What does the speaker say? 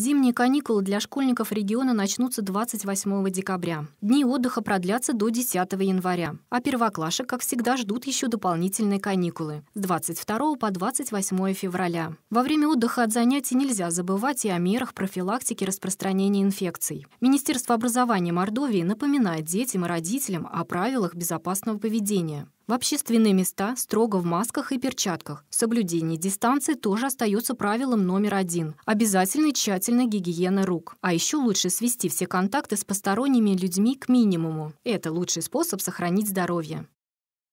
Зимние каникулы для школьников региона начнутся 28 декабря. Дни отдыха продлятся до 10 января. А первоклашек, как всегда, ждут еще дополнительные каникулы с 22 по 28 февраля. Во время отдыха от занятий нельзя забывать и о мерах профилактики распространения инфекций. Министерство образования Мордовии напоминает детям и родителям о правилах безопасного поведения. В общественные места строго в масках и перчатках. Соблюдение дистанции тоже остается правилом номер один. Обязательно тщательная гигиена рук. А еще лучше свести все контакты с посторонними людьми к минимуму. Это лучший способ сохранить здоровье.